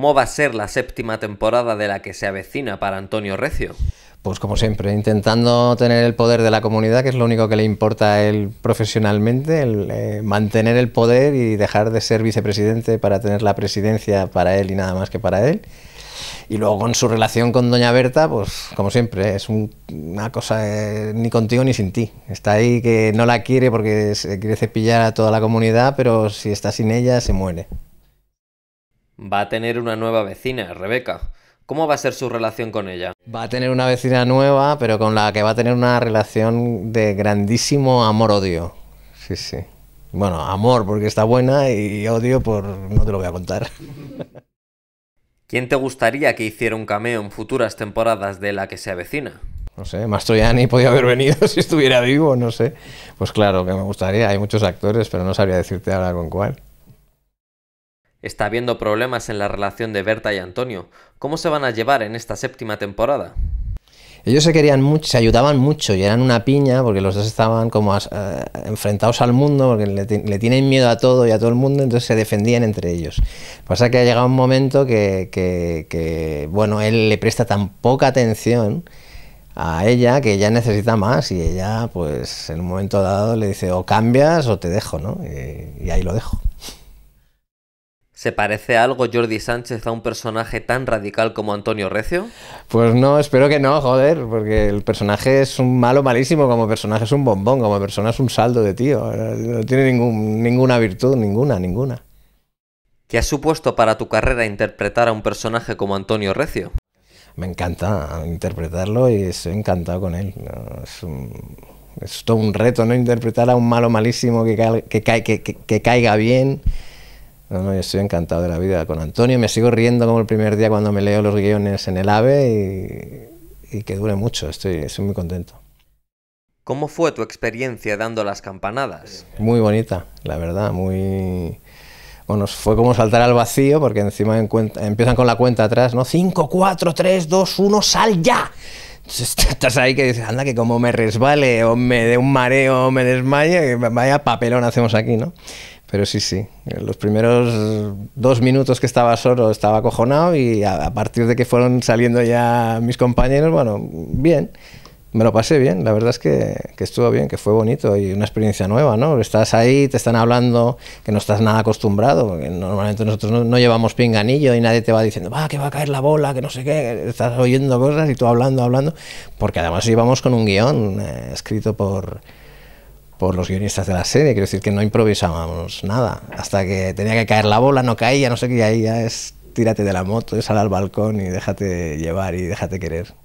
¿Cómo va a ser la séptima temporada de la que se avecina para Antonio Recio? Pues como siempre, intentando tener el poder de la comunidad, que es lo único que le importa a él profesionalmente, el, eh, mantener el poder y dejar de ser vicepresidente para tener la presidencia para él y nada más que para él. Y luego con su relación con Doña Berta, pues como siempre, es una cosa eh, ni contigo ni sin ti. Está ahí que no la quiere porque se quiere cepillar a toda la comunidad, pero si está sin ella se muere. Va a tener una nueva vecina, Rebeca. ¿Cómo va a ser su relación con ella? Va a tener una vecina nueva, pero con la que va a tener una relación de grandísimo amor-odio. Sí, sí. Bueno, amor porque está buena y odio por... no te lo voy a contar. ¿Quién te gustaría que hiciera un cameo en futuras temporadas de la que se avecina? No sé, Mastroianni podía haber venido si estuviera vivo, no sé. Pues claro que me gustaría, hay muchos actores, pero no sabría decirte ahora con cuál. Está habiendo problemas en la relación de Berta y Antonio. ¿Cómo se van a llevar en esta séptima temporada? Ellos se querían mucho, se ayudaban mucho y eran una piña porque los dos estaban como eh, enfrentados al mundo porque le, tienen miedo a todo y a todo el mundo, entonces se defendían entre ellos. Pasa que ha llegado un momento que, bueno, él le presta tan poca atención a ella que ella necesita más y ella pues en un momento dado le dice o cambias o te dejo, ¿no? y ahí lo dejo. ¿Se parece algo Jordi Sánchez a un personaje tan radical como Antonio Recio? Pues no, espero que no, joder, porque el personaje es un malo malísimo, como personaje es un bombón, como persona es un saldo de tío. No tiene ningún, ninguna virtud, ninguna, ninguna. ¿Qué ha supuesto para tu carrera interpretar a un personaje como Antonio Recio? Me encanta interpretarlo y estoy encantado con él. Es, todo un reto, ¿no? Interpretar a un malo malísimo que, que caiga bien no, no, yo estoy encantado de la vida con Antonio. Me sigo riendo como el primer día cuando me leo los guiones en el AVE y, y que dure mucho. Estoy, estoy muy contento. ¿Cómo fue tu experiencia dando las campanadas? Muy bonita, la verdad, muy... Bueno, fue como saltar al vacío, porque encima empiezan con la cuenta atrás, ¿no? 5, 4, 3, 2, 1, sal ya. Entonces estás ahí que dices, anda, que como me resbale, o me dé un mareo, o me desmaye, vaya papelón hacemos aquí, ¿no? Pero sí, sí. Los primeros dos minutos que estaba solo estaba acojonado y a, partir de que fueron saliendo ya mis compañeros, bueno, bien. Me lo pasé bien, la verdad es que, estuvo bien, que fue bonito y una experiencia nueva, ¿no? Estás ahí, te están hablando, que no estás nada acostumbrado. que Normalmente nosotros no, llevamos pinganillo y nadie te va diciendo, va, que va a caer la bola, que no sé qué. Estás oyendo cosas y tú hablando, hablando. Porque además íbamos con un guión eh, escrito por, por los guionistas de la serie. Quiero decir que no improvisábamos nada. Hasta que tenía que caer la bola, no caía, no sé qué, ahí ya es tírate de la moto, sal al balcón y déjate llevar y déjate querer.